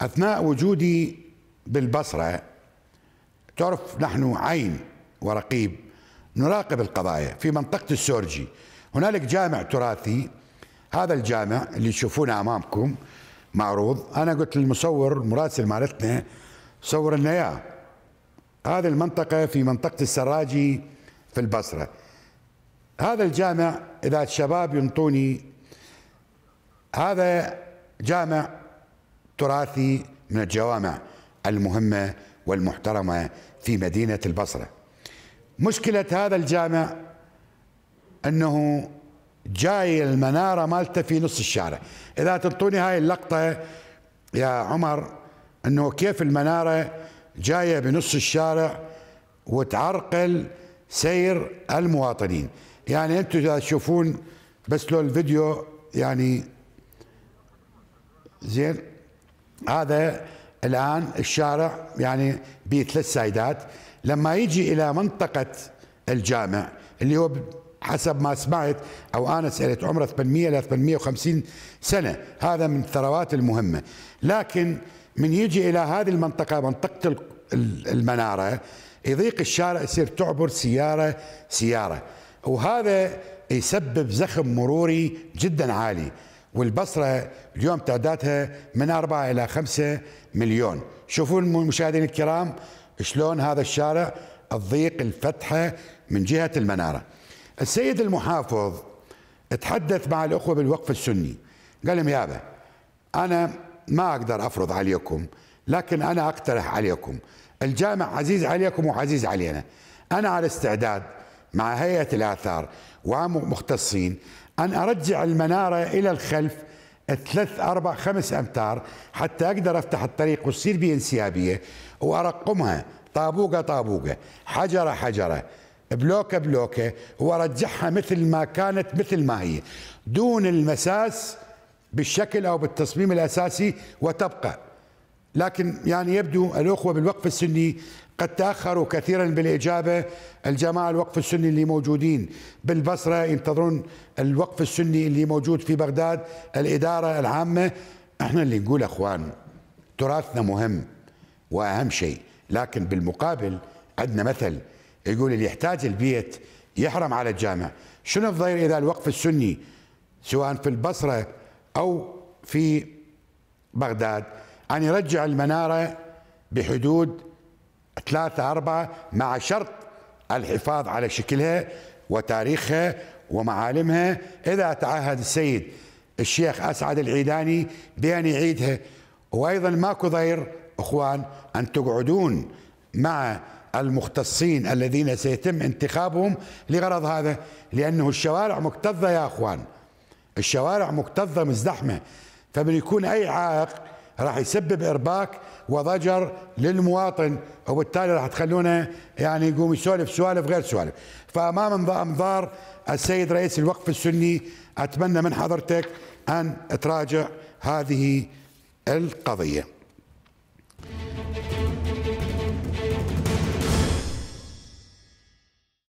أثناء وجودي بالبصرة تعرف نحن عين ورقيب نراقب القضايا في منطقة السورجي هنالك جامع تراثي هذا الجامع اللي تشوفونه أمامكم معروض أنا قلت للمصور المراسل مالتنا صور لنا إياه هذه المنطقة في منطقة السراجي في البصرة هذا الجامع إذا الشباب ينطوني هذا جامع تراثي من الجوامع المهمة والمحترمة في مدينة البصرة مشكلة هذا الجامع أنه جاي المنارة مالته في نص الشارع إذا تعطوني هاي اللقطة يا عمر أنه كيف المنارة جاية بنص الشارع وتعرقل سير المواطنين يعني أنتم إذا تشوفون بس لو الفيديو يعني زين هذا الآن الشارع يعني به ثلاث سايدات لما يجي إلى منطقة الجامع اللي هو حسب ما سمعت أو أنا سألت عمره 800 ل 850 سنة هذا من الثروات المهمة لكن من يجي إلى هذه المنطقة منطقة المنارة يضيق الشارع يصير تعبر سيارة سيارة وهذا يسبب زخم مروري جدا عالي والبصرة اليوم تعدادها من أربعة إلى خمسة مليون شوفوا المشاهدين الكرام شلون هذا الشارع الضيق الفتحة من جهة المنارة السيد المحافظ تحدث مع الأخوة بالوقف السني قال لهم يابا أنا ما أقدر أفرض عليكم لكن أنا أقترح عليكم الجامع عزيز عليكم وعزيز علينا أنا على استعداد مع هيئة الآثار ومختصين أن أرجع المنارة إلى الخلف ثلاث أربع خمس أمتار حتى أقدر أفتح الطريق وتصير بي انسيابية وأرقمها طابوقة طابوقة حجرة حجرة بلوكة بلوكة وأرجعها مثل ما كانت مثل ما هي دون المساس بالشكل أو بالتصميم الأساسي وتبقى لكن يعني يبدو الأخوة بالوقف السني قد تأخروا كثيرا بالإجابة الجماعة الوقف السني اللي موجودين بالبصرة ينتظرون الوقف السني اللي موجود في بغداد الإدارة العامة احنا اللي نقول أخوان تراثنا مهم وأهم شيء لكن بالمقابل عندنا مثل يقول اللي يحتاج البيت يحرم على الجامع شنو الضير إذا الوقف السني سواء في البصرة أو في بغداد أن يرجع المنارة بحدود ثلاثة أربعة مع شرط الحفاظ على شكلها وتاريخها ومعالمها إذا تعهد السيد الشيخ أسعد العيداني بأن يعيدها وأيضا ماكو ضير أخوان أن تقعدون مع المختصين الذين سيتم انتخابهم لغرض هذا لأنه الشوارع مكتظة يا أخوان الشوارع مكتظة مزدحمة فمن يكون أي عائق راح يسبب ارباك وضجر للمواطن وبالتالي راح تخلونه يعني يقوم يسولف سوالف غير سوالف فامام انظار السيد رئيس الوقف السني اتمنى من حضرتك ان تراجع هذه القضيه